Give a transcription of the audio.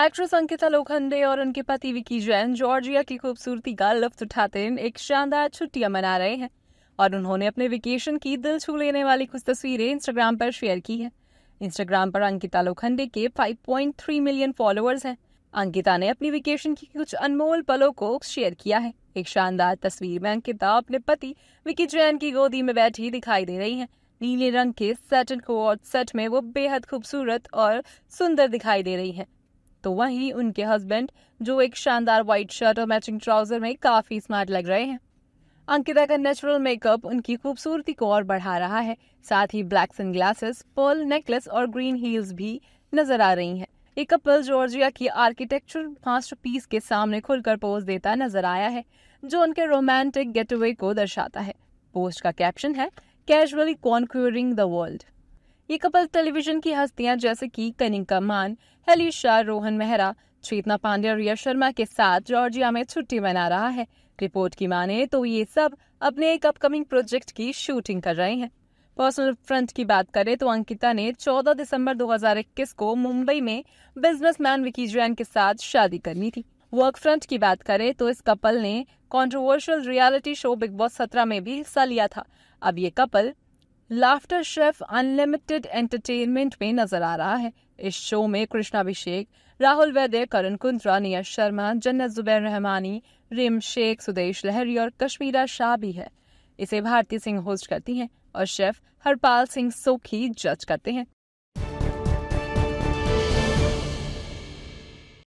Actress Ankita Lokhande और उनके पति विकी जैन जॉर्जिया की खूबसूरती का लुफ्त उठाते एक शानदार छुट्टियां मना रहे हैं और उन्होंने अपने वेकेशन की दिल छू लेने वाली कुछ तस्वीरें इंस्टाग्राम पर शेयर की है इंस्टाग्राम पर अंकिता लोखंडे के 5.3 मिलियन फॉलोअर्स हैं अंकिता ने अपनी वेकेशन की कुछ अनमोल पलों को शेयर किया है एक शानदार तस्वीर में अंकिता अपने पति विकी जैन की गोदी में बैठी दिखाई दे रही हैं नीले रंग के सेट कोट सेट में वो बेहद खूबसूरत और सुंदर दिखाई दे रही हैं तो वहीं उनके हस्बैंड जो एक शानदार व्हाइट शर्ट और मैचिंग ट्राउजर में काफी स्मार्ट लग रहे हैं अंकिता का नेचुरल मेकअप उनकी खूबसूरती को और बढ़ा रहा है साथ ही black sunglasses pearl necklace और ग्रीन हील्स भी नजर आ रही हैं। ये कपल जॉर्जिया की आर्किटेक्चर पीस के सामने खुलकर पोज देता नजर आया है जो उनके रोमांटिक गेटअवे को दर्शाता है पोस्ट का कैप्शन है कैजुअली कॉन्क्यूरिंग द वर्ल्ड ये कपल टेलीविजन की हस्तियां जैसे कि कनिका मान हेली शाह रोहन मेहरा चेतना पांडे और रिया शर्मा के साथ जॉर्जिया में छुट्टी मना रहा है रिपोर्ट की माने तो ये सब अपने एक अपकमिंग प्रोजेक्ट की शूटिंग कर रहे हैं पर्सनल फ्रंट की बात करें तो अंकिता ने 14 दिसंबर 2021 को मुंबई में बिजनेसमैन विकी जैन के साथ शादी करनी थी वर्क फ्रंट की बात करें तो इस कपल ने controversial reality show Bigg Boss सत्रह में भी हिस्सा लिया था अब ये कपल लाफ्टर शेफ अनलिमिटेड एंटरटेनमेंट में नजर आ रहा है इस शो में कृष्णाभिषेक राहुल वैद्य करण कुंद्रा निया शर्मा जन्नत जुबैर रहमानी रिम शेख सुदेश लहरी और कश्मीरा शाह भी है इसे भारती सिंह होस्ट करती हैं और शेफ हरपाल सिंह सोखी जज करते हैं